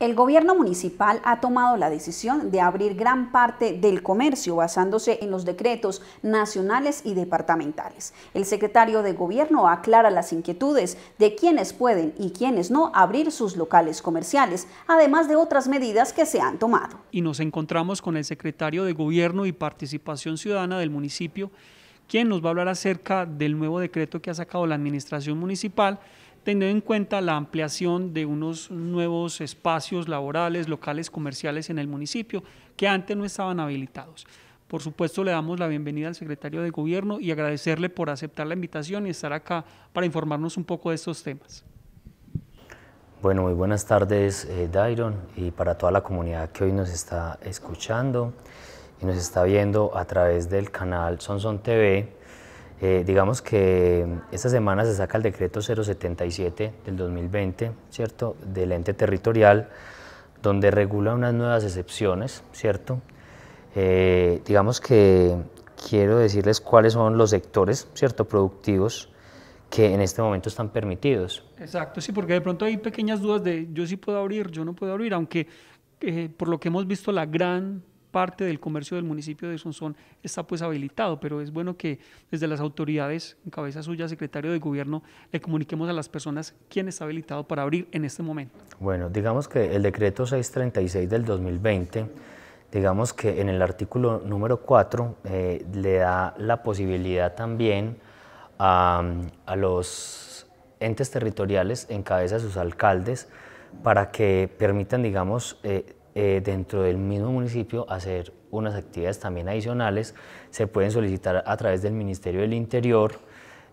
El gobierno municipal ha tomado la decisión de abrir gran parte del comercio basándose en los decretos nacionales y departamentales. El secretario de gobierno aclara las inquietudes de quienes pueden y quienes no abrir sus locales comerciales, además de otras medidas que se han tomado. Y nos encontramos con el secretario de gobierno y participación ciudadana del municipio, quien nos va a hablar acerca del nuevo decreto que ha sacado la administración municipal teniendo en cuenta la ampliación de unos nuevos espacios laborales, locales, comerciales en el municipio que antes no estaban habilitados. Por supuesto, le damos la bienvenida al secretario de Gobierno y agradecerle por aceptar la invitación y estar acá para informarnos un poco de estos temas. Bueno, muy buenas tardes, eh, Dairon, y para toda la comunidad que hoy nos está escuchando y nos está viendo a través del canal Sonson TV. Eh, digamos que esta semana se saca el decreto 077 del 2020, ¿cierto?, del ente territorial, donde regula unas nuevas excepciones, ¿cierto? Eh, digamos que quiero decirles cuáles son los sectores, ¿cierto?, productivos que en este momento están permitidos. Exacto, sí, porque de pronto hay pequeñas dudas de yo sí puedo abrir, yo no puedo abrir, aunque eh, por lo que hemos visto la gran parte del comercio del municipio de Sonsón está pues habilitado, pero es bueno que desde las autoridades, en cabeza suya, secretario de gobierno, le comuniquemos a las personas quién está habilitado para abrir en este momento. Bueno, digamos que el decreto 636 del 2020, digamos que en el artículo número 4 eh, le da la posibilidad también a, los entes territoriales en cabeza de sus alcaldes para que permitan, digamos, eh, eh, dentro del mismo municipio hacer unas actividades también adicionales, se pueden solicitar a través del Ministerio del Interior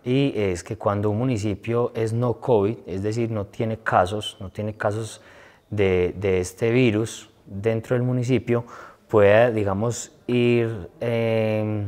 y es que cuando un municipio es no COVID, es decir, no tiene casos, no tiene casos de, este virus dentro del municipio, pueda, digamos, ir em,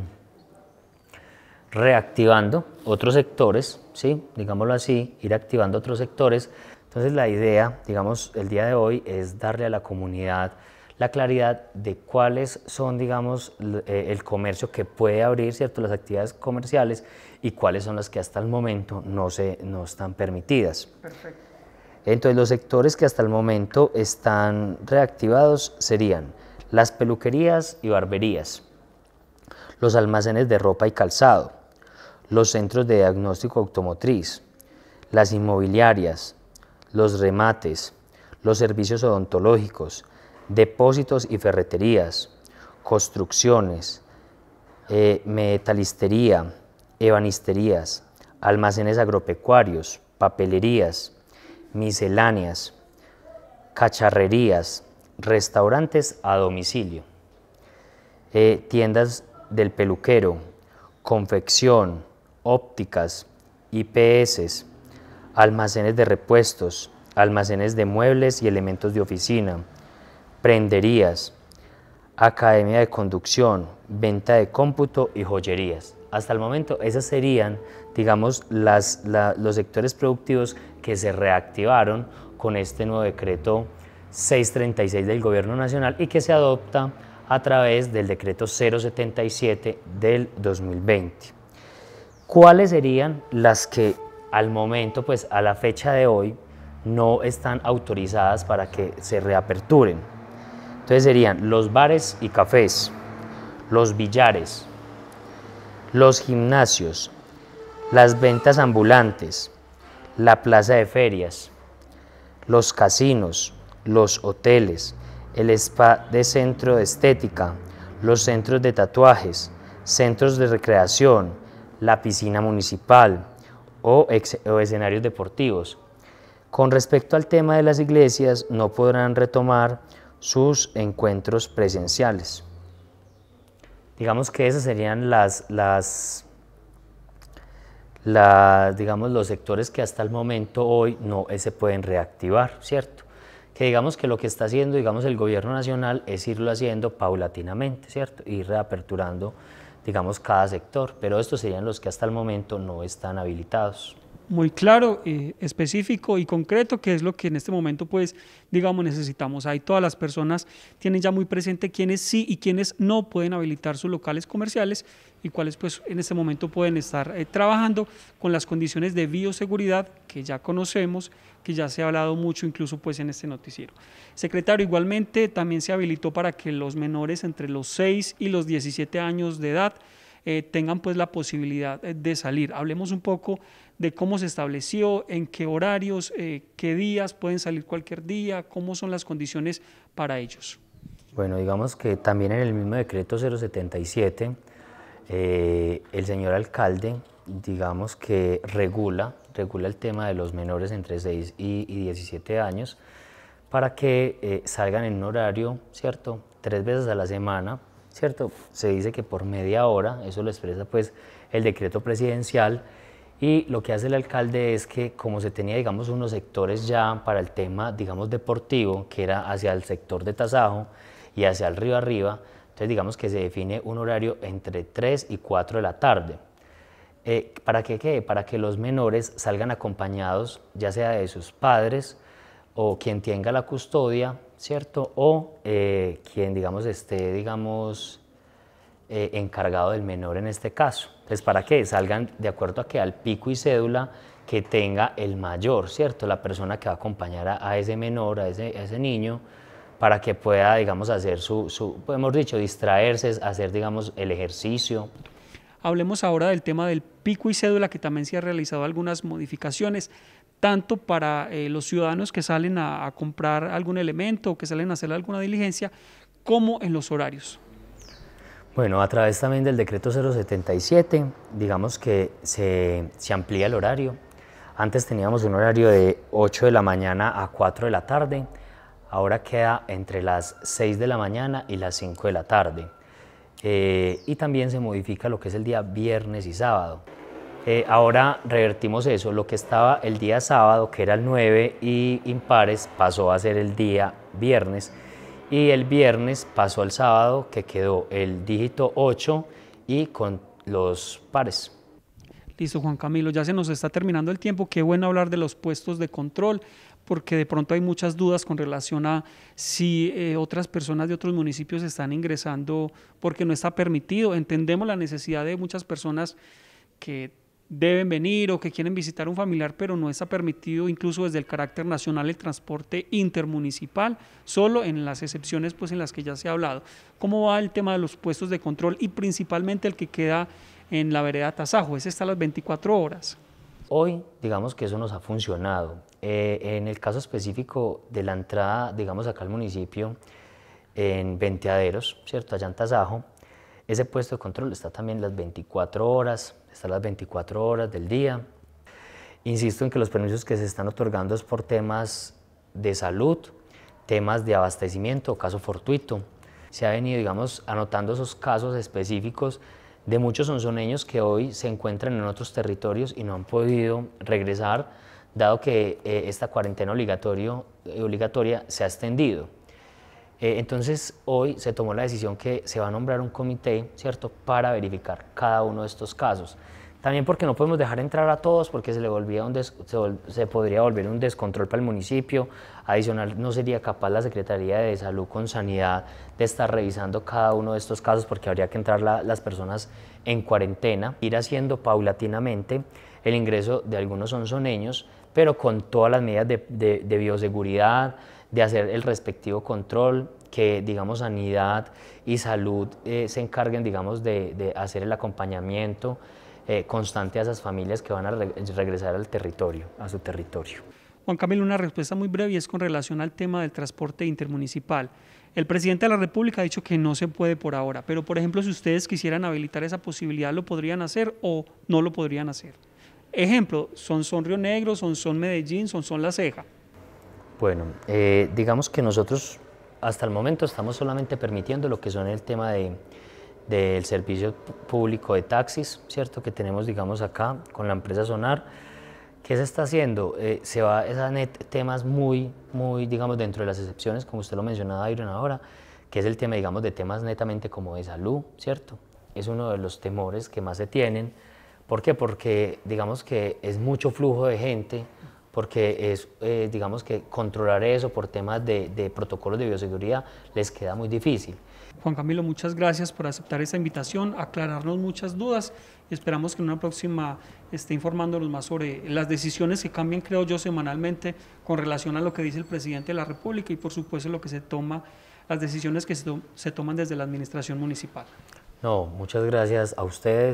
reactivando otros sectores, ¿sí? digámoslo así, ir activando otros sectores entonces la idea, digamos, el día de hoy es darle a la comunidad la claridad de cuáles son, digamos, eh, el comercio que puede abrir, ¿cierto?, las actividades comerciales y cuáles son las que hasta el momento no, se, no están permitidas. Perfecto. Entonces, los sectores que hasta el momento están reactivados serían las peluquerías y barberías, los almacenes de ropa y calzado, los centros de diagnóstico automotriz, las inmobiliarias, los remates, los servicios odontológicos, depósitos y ferreterías, construcciones, eh, metalistería, ebanisterías, almacenes agropecuarios, papelerías, misceláneas, cacharrerías, restaurantes a domicilio, eh, tiendas del peluquero, confección, ópticas, IPS, almacenes de repuestos, almacenes de muebles y elementos de oficina, prenderías, academia de conducción, venta de cómputo y joyerías. Hasta el momento esas serían, digamos, los sectores productivos que se reactivaron con este nuevo decreto 636 del Gobierno Nacional y que se adopta a través del decreto 077 del 2020. ¿Cuáles serían las que al momento, pues a la fecha de hoy, no están autorizadas para que se reaperturen. Entonces serían los bares y cafés, los billares, los gimnasios, las ventas ambulantes, la plaza de ferias, los casinos, los hoteles, el spa de centro de estética, los centros de tatuajes, centros de recreación, la piscina municipal, o, escenarios deportivos. Con respecto al tema de las iglesias, no podrán retomar sus encuentros presenciales. Digamos que esas serían las, las, digamos, los sectores que hasta el momento hoy no se pueden reactivar, ¿cierto? Que digamos que lo que está haciendo, digamos, el gobierno nacional es irlo haciendo paulatinamente, ¿cierto? Ir reaperturando digamos, cada sector, pero estos serían los que hasta el momento no están habilitados muy claro, eh, específico y concreto, que es lo que en este momento, pues, digamos, necesitamos. Ahí todas las personas tienen ya muy presente quiénes sí y quiénes no pueden habilitar sus locales comerciales y cuáles, pues, en este momento pueden estar eh, trabajando con las condiciones de bioseguridad que ya conocemos, que ya se ha hablado mucho incluso, pues, en este noticiero. Secretario, igualmente, también se habilitó para que los menores entre los 6 y los 17 años de edad eh, tengan pues la posibilidad eh, de salir. Hablemos un poco de cómo se estableció, en qué horarios, eh, qué días pueden salir cualquier día, cómo son las condiciones para ellos. Bueno, digamos que también en el mismo decreto 077, el señor alcalde, digamos que regula, regula el tema de los menores entre 6 y, 17 años para que salgan en un horario, ¿cierto? Tres veces a la semana, ¿cierto? Se dice que por media hora, eso lo expresa pues el decreto presidencial, y lo que hace el alcalde es que como se tenía, digamos, unos sectores ya para el tema, digamos, deportivo, que era hacia el sector de Tasajo y hacia el río arriba, entonces digamos que se define un horario entre 3 y 4 de la tarde. Eh, ¿Para qué qué? Para que los menores salgan acompañados, ya sea de sus padres, o quien tenga la custodia, ¿cierto? O eh, quien, digamos, esté, digamos, eh, encargado del menor en este caso. Entonces, ¿para que Salgan de acuerdo a que al pico y cédula que tenga el mayor, ¿cierto? La persona que va a acompañar a, ese menor, a ese, niño, para que pueda, digamos, hacer su, su, hemos dicho, distraerse, hacer, digamos, el ejercicio. Hablemos ahora del tema del pico y cédula, que también se ha realizado algunas modificaciones tanto para eh, los ciudadanos que salen a, comprar algún elemento o que salen a hacer alguna diligencia, como en los horarios. Bueno, a través también del decreto 077, digamos que se, amplía el horario. Antes teníamos un horario de 8 de la mañana a 4 de la tarde, ahora queda entre las 6 de la mañana y las 5 de la tarde. Eh, y también se modifica lo que es el día viernes y sábado. Eh, ahora revertimos eso, lo que estaba el día sábado, que era el 9 y impares, pasó a ser el día viernes. Y el viernes pasó al sábado, que quedó el dígito 8 y con los pares. Listo, Juan Camilo, ya se nos está terminando el tiempo. Qué bueno hablar de los puestos de control, porque de pronto hay muchas dudas con relación a si eh, otras personas de otros municipios están ingresando porque no está permitido. Entendemos la necesidad de muchas personas que deben venir o que quieren visitar un familiar, pero no está permitido incluso desde el carácter nacional el transporte intermunicipal, solo en las excepciones pues en las que ya se ha hablado. ¿Cómo va el tema de los puestos de control y principalmente el que queda en la vereda Tasajo? Ese está a las 24 horas. Hoy, digamos que eso nos ha funcionado. Eh, en el caso específico de la entrada, digamos acá al municipio, en Venteaderos, ¿cierto? Allá en Tasajo, ese puesto de control está también las 24 horas, está las 24 horas del día. Insisto en que los permisos que se están otorgando es por temas de salud, temas de abastecimiento, caso fortuito. Se ha venido, digamos, anotando esos casos específicos de muchos sonzoneños que hoy se encuentran en otros territorios y no han podido regresar, dado que eh, esta cuarentena obligatorio, eh, obligatoria se ha extendido entonces, hoy se tomó la decisión que se va a nombrar un comité, ¿cierto?, para verificar cada uno de estos casos. También porque no podemos dejar entrar a todos porque se, le volvía un se, podría volver un descontrol para el municipio. Adicional, no sería capaz la Secretaría de Salud con Sanidad de estar revisando cada uno de estos casos porque habría que entrar las personas en cuarentena, ir haciendo paulatinamente el ingreso de algunos onzoneños, pero con todas las medidas de bioseguridad, de hacer el respectivo control, que digamos sanidad y salud eh, se encarguen digamos de, hacer el acompañamiento eh, constante a esas familias que van a regresar al territorio, a su territorio. Juan Camilo, una respuesta muy breve y es con relación al tema del transporte intermunicipal. El presidente de la República ha dicho que no se puede por ahora, pero por ejemplo, si ustedes quisieran habilitar esa posibilidad, ¿lo podrían hacer o no lo podrían hacer? Ejemplo, son, son Río Negro, son, son Medellín, son, son La Ceja. Bueno, eh, digamos que nosotros hasta el momento estamos solamente permitiendo lo que son el tema de del servicio público de taxis, ¿cierto? Que tenemos, digamos, acá con la empresa Sonar. ¿Qué se está haciendo? Eh, se va a temas muy, muy, digamos, dentro de las excepciones, como usted lo mencionaba, Iron, ahora, que es el tema, digamos, de temas netamente como de salud, ¿cierto? Es uno de los temores que más se tienen. ¿Por qué? Porque, digamos que es mucho flujo de gente porque es, eh, digamos que controlar eso por temas de, protocolos de bioseguridad les queda muy difícil. Juan Camilo, muchas gracias por aceptar esta invitación, aclararnos muchas dudas esperamos que en una próxima esté informándonos más sobre las decisiones que cambian, creo yo, semanalmente con relación a lo que dice el presidente de la República y por supuesto lo que se toma, las decisiones que se toman desde la administración municipal. No, muchas gracias a ustedes.